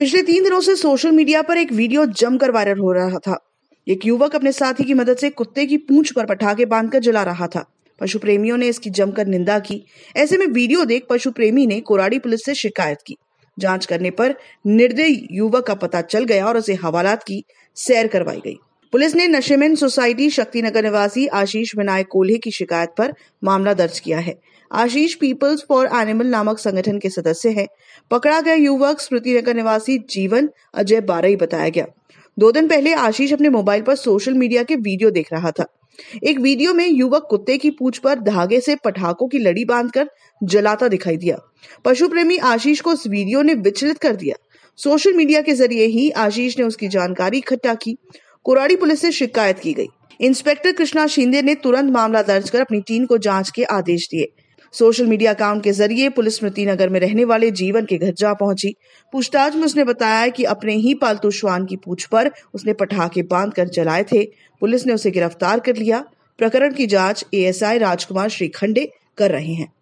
पिछले तीन दिनों से सोशल मीडिया पर एक वीडियो जमकर वायरल हो रहा था एक युवक अपने साथी की मदद से कुत्ते की पूंछ पर पटाखे बांधकर जला रहा था पशु प्रेमियों ने इसकी जमकर निंदा की ऐसे में वीडियो देख पशु प्रेमी ने कोराड़ी पुलिस से शिकायत की जांच करने पर निर्दयी युवक का पता चल गया और उसे हवालात की सैर करवाई गई पुलिस ने नशेमेन सोसाइटी शक्तिनगर निवासी आशीष विनायक कोल्हे की शिकायत पर मामला दर्ज किया है आशीष पीपल्स फॉर एनिमल नामक संगठन के सदस्य है पकड़ा गया युवक स्मृति नगर निवासी जीवन अजय बारई बताया गया दो दिन पहले आशीष अपने मोबाइल पर सोशल मीडिया के वीडियो देख रहा था एक वीडियो में युवक कुत्ते की पूछ पर धागे से पटाखों की लड़ी बांधकर जलाता दिखाई दिया पशु प्रेमी आशीष को इस वीडियो ने विचलित कर दिया सोशल मीडिया के जरिए ही आशीष ने उसकी जानकारी इकट्ठा की कोराड़ी पुलिस से शिकायत की गई इंस्पेक्टर कृष्णा शिंदे ने तुरंत मामला दर्ज कर अपनी टीम को जांच के आदेश दिए सोशल मीडिया अकाउंट के जरिए पुलिस स्मृति नगर में रहने वाले जीवन के घर जा पहुंची पूछताछ में उसने बताया कि अपने ही पालतू श्वान की पूछ पर उसने पटाखे बांध कर जलाए थे पुलिस ने उसे गिरफ्तार कर लिया प्रकरण की जांच एएसआई राजकुमार श्रीखंडे कर रहे हैं